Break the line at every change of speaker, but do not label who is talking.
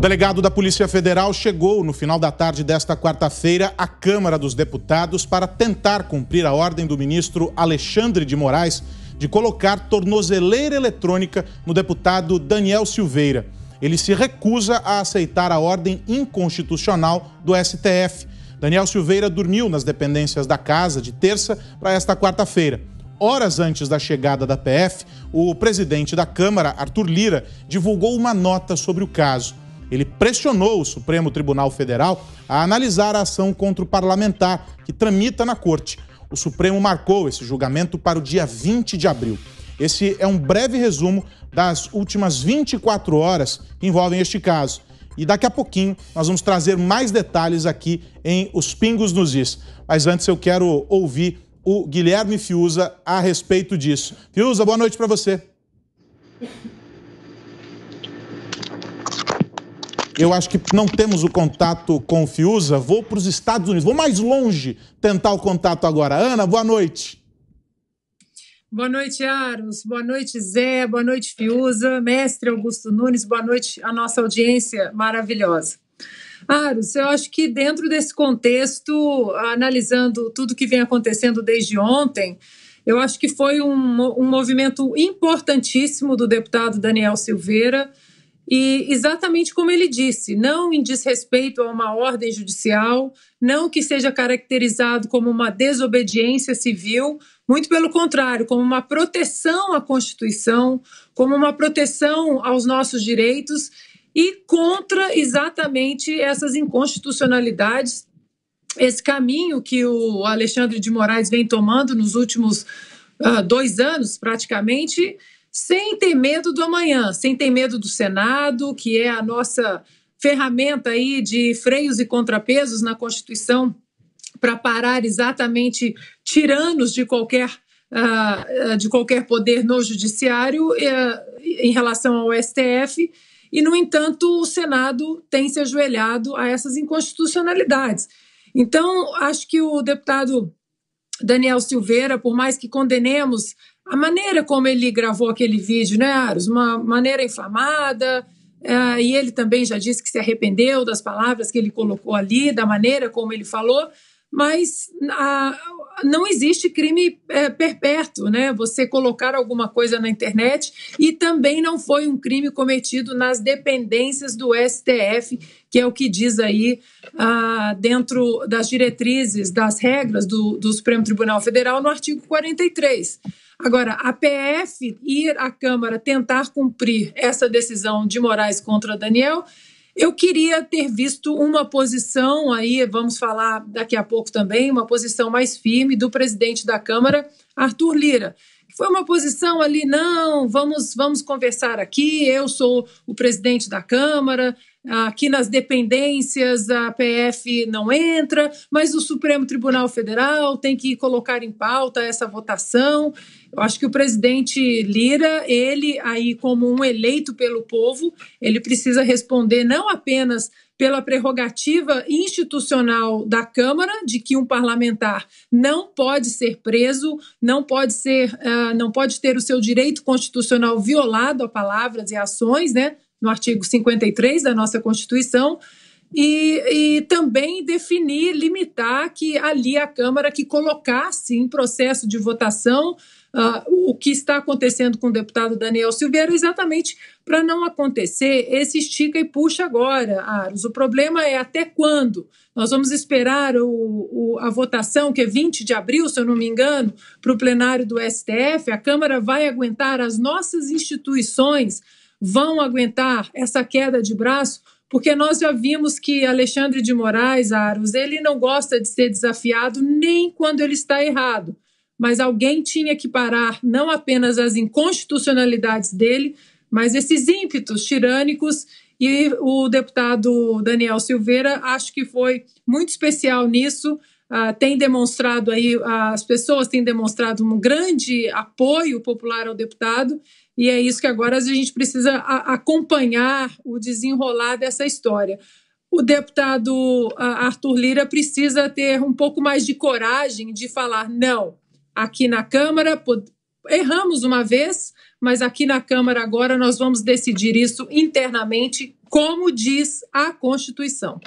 O delegado da Polícia Federal chegou no final da tarde desta quarta-feira à Câmara dos Deputados para tentar cumprir a ordem do ministro Alexandre de Moraes de colocar tornozeleira eletrônica no deputado Daniel Silveira. Ele se recusa a aceitar a ordem inconstitucional do STF. Daniel Silveira dormiu nas dependências da casa de terça para esta quarta-feira horas antes da chegada da PF, o presidente da Câmara, Arthur Lira, divulgou uma nota sobre o caso ele pressionou o Supremo Tribunal Federal a analisar a ação contra o parlamentar, que tramita na corte. O Supremo marcou esse julgamento para o dia 20 de abril. Esse é um breve resumo das últimas 24 horas que envolvem este caso. E daqui a pouquinho nós vamos trazer mais detalhes aqui em Os Pingos nos Is. Mas antes eu quero ouvir o Guilherme Fiuza a respeito disso. Fiuza, boa noite para você. eu acho que não temos o contato com o Fiuza. Vou para os Estados Unidos, vou mais longe tentar o contato agora. Ana, boa noite.
Boa noite, Aros. Boa noite, Zé. Boa noite, Fiuza. Mestre Augusto Nunes, boa noite à nossa audiência maravilhosa. Aros, eu acho que dentro desse contexto, analisando tudo que vem acontecendo desde ontem, eu acho que foi um, um movimento importantíssimo do deputado Daniel Silveira e exatamente como ele disse, não em desrespeito a uma ordem judicial, não que seja caracterizado como uma desobediência civil, muito pelo contrário, como uma proteção à Constituição, como uma proteção aos nossos direitos e contra exatamente essas inconstitucionalidades, esse caminho que o Alexandre de Moraes vem tomando nos últimos uh, dois anos, praticamente sem ter medo do amanhã, sem ter medo do Senado, que é a nossa ferramenta aí de freios e contrapesos na Constituição para parar exatamente tiranos de qualquer uh, de qualquer poder no judiciário uh, em relação ao STF. E, no entanto, o Senado tem se ajoelhado a essas inconstitucionalidades. Então, acho que o deputado Daniel Silveira, por mais que condenemos a maneira como ele gravou aquele vídeo, né, Aros? Uma maneira inflamada. É, e ele também já disse que se arrependeu das palavras que ele colocou ali, da maneira como ele falou mas a, não existe crime é, perpétuo, né? Você colocar alguma coisa na internet e também não foi um crime cometido nas dependências do STF, que é o que diz aí ah, dentro das diretrizes, das regras do, do Supremo Tribunal Federal no artigo 43. Agora, a PF ir à Câmara tentar cumprir essa decisão de Moraes contra Daniel eu queria ter visto uma posição aí, vamos falar daqui a pouco também, uma posição mais firme do presidente da Câmara, Arthur Lira. Foi uma posição ali, não, vamos, vamos conversar aqui, eu sou o presidente da Câmara, Aqui nas dependências a PF não entra, mas o Supremo Tribunal Federal tem que colocar em pauta essa votação. Eu acho que o presidente Lira, ele aí como um eleito pelo povo, ele precisa responder não apenas pela prerrogativa institucional da Câmara de que um parlamentar não pode ser preso, não pode ser, uh, não pode ter o seu direito constitucional violado a palavras e ações, né? no artigo 53 da nossa Constituição, e, e, também definir, limitar que ali a Câmara que colocasse em processo de votação uh, o que está acontecendo com o deputado Daniel Silveira, exatamente para não acontecer esse estica e puxa agora, Aros. O problema é até quando? Nós vamos esperar o, o, a votação, que é 20 de abril, se eu não me engano, para o plenário do STF. A Câmara vai aguentar as nossas instituições vão aguentar essa queda de braço, porque nós já vimos que Alexandre de Moraes, Aros, ele não gosta de ser desafiado nem quando ele está errado. Mas alguém tinha que parar não apenas as inconstitucionalidades dele, mas esses ímpetos tirânicos. E o deputado Daniel Silveira, acho que foi muito especial nisso, Uh, tem demonstrado aí, uh, as pessoas têm demonstrado um grande apoio popular ao deputado e é isso que agora a gente precisa acompanhar o desenrolar dessa história. O deputado Arthur Lira precisa ter um pouco mais de coragem de falar: não, aqui na Câmara erramos uma vez, mas aqui na Câmara agora nós vamos decidir isso internamente, como diz a Constituição.